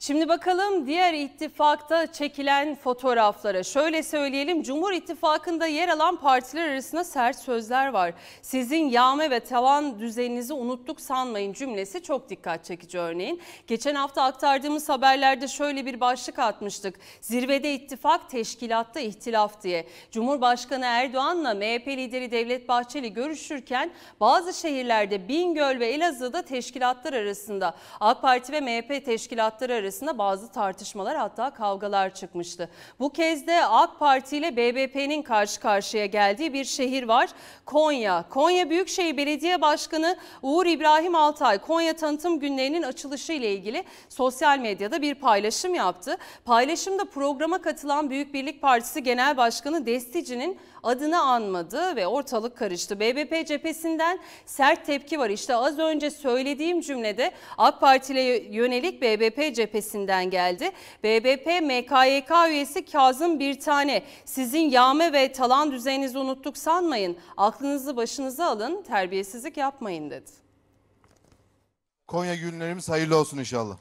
Şimdi bakalım diğer ittifakta çekilen fotoğraflara. Şöyle söyleyelim Cumhur İttifakı'nda yer alan partiler arasında sert sözler var. Sizin yağma ve tavan düzeninizi unuttuk sanmayın cümlesi çok dikkat çekici örneğin. Geçen hafta aktardığımız haberlerde şöyle bir başlık atmıştık. Zirvede ittifak teşkilatta ihtilaf diye. Cumhurbaşkanı Erdoğan'la MHP lideri Devlet Bahçeli görüşürken bazı şehirlerde Bingöl ve Elazığ'da teşkilatlar arasında AK Parti ve MHP teşkilatları arasında arasında bazı tartışmalar hatta kavgalar çıkmıştı. Bu kez de AK Parti ile BBP'nin karşı karşıya geldiği bir şehir var. Konya. Konya Büyükşehir Belediye Başkanı Uğur İbrahim Altay Konya tanıtım günlerinin açılışı ile ilgili sosyal medyada bir paylaşım yaptı. Paylaşımda programa katılan Büyük Birlik Partisi Genel Başkanı Destici'nin adını anmadı ve ortalık karıştı. BBP cephesinden sert tepki var. İşte az önce söylediğim cümlede AK Parti yönelik BBP cephesi cephesinden geldi. BBP MKYK üyesi Kazım Bir Tane sizin yağma ve talan düzeyinizi unuttuk sanmayın. Aklınızı başınıza alın terbiyesizlik yapmayın dedi. Konya günlerimiz hayırlı olsun inşallah.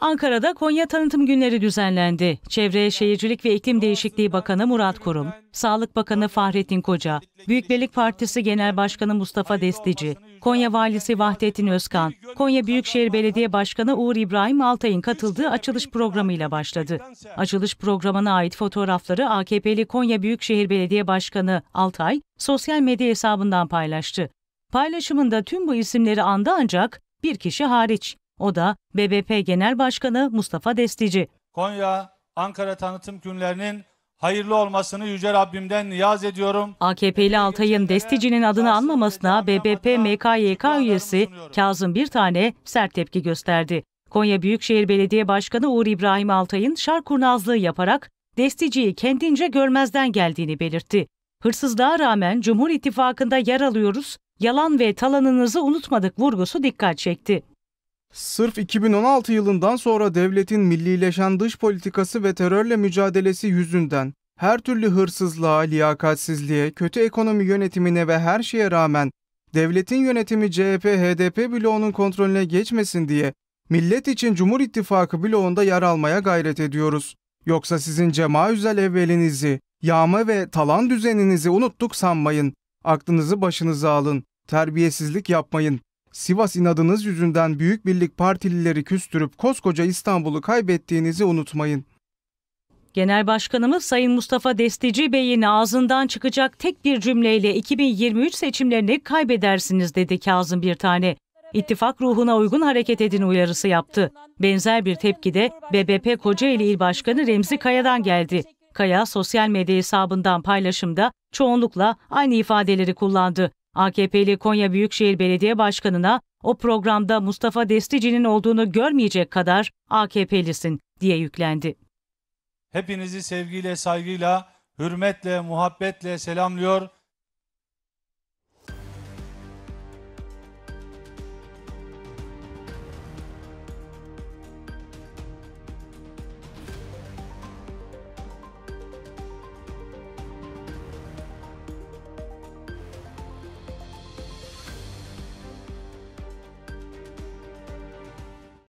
Ankara'da Konya Tanıtım Günleri düzenlendi. Çevre, Şehircilik ve İklim Değişikliği Bakanı Murat Kurum, Sağlık Bakanı Fahrettin Koca, Büyük Partisi Genel Başkanı Mustafa Destici, Konya Valisi Vahdettin Özkan, Konya Büyükşehir Belediye Başkanı Uğur İbrahim Altay'ın katıldığı açılış programıyla başladı. Açılış programına ait fotoğrafları AKP'li Konya Büyükşehir Belediye Başkanı Altay sosyal medya hesabından paylaştı. Paylaşımında tüm bu isimleri andı ancak bir kişi hariç. O da BBP Genel Başkanı Mustafa Destici. Konya Ankara tanıtım günlerinin hayırlı olmasını yüce Rabbimden niyaz ediyorum. AKP'li Altay'ın Destici'nin adını anmamasına BBP MKYK üyesi Kazım bir tane sert tepki gösterdi. Konya Büyükşehir Belediye Başkanı Uğur İbrahim Altay'ın şar kurnazlığı yaparak Destici'yi kendince görmezden geldiğini belirtti. Hırsızlığa rağmen Cumhur İttifakı'nda yer alıyoruz, yalan ve talanınızı unutmadık vurgusu dikkat çekti. Sırf 2016 yılından sonra devletin millileşen dış politikası ve terörle mücadelesi yüzünden her türlü hırsızlığa, liyakatsizliğe, kötü ekonomi yönetimine ve her şeye rağmen devletin yönetimi CHP-HDP bloğunun kontrolüne geçmesin diye millet için Cumhur İttifakı bloğunda yer almaya gayret ediyoruz. Yoksa sizin cema üzel evvelinizi, yağma ve talan düzeninizi unuttuk sanmayın. Aklınızı başınıza alın. Terbiyesizlik yapmayın. Sivas inadınız yüzünden Büyük Birlik Partilileri küstürüp koskoca İstanbul'u kaybettiğinizi unutmayın. Genel Başkanımız Sayın Mustafa Destici Bey'in ağzından çıkacak tek bir cümleyle 2023 seçimlerini kaybedersiniz dedi Kazım bir tane. İttifak ruhuna uygun hareket edin uyarısı yaptı. Benzer bir tepki de BBP Kocaeli İl Başkanı Remzi Kaya'dan geldi. Kaya sosyal medya hesabından paylaşımda çoğunlukla aynı ifadeleri kullandı. AKP'li Konya Büyükşehir Belediye Başkanı'na o programda Mustafa Destici'nin olduğunu görmeyecek kadar AKP'lisin diye yüklendi. Hepinizi sevgiyle, saygıyla, hürmetle, muhabbetle selamlıyor.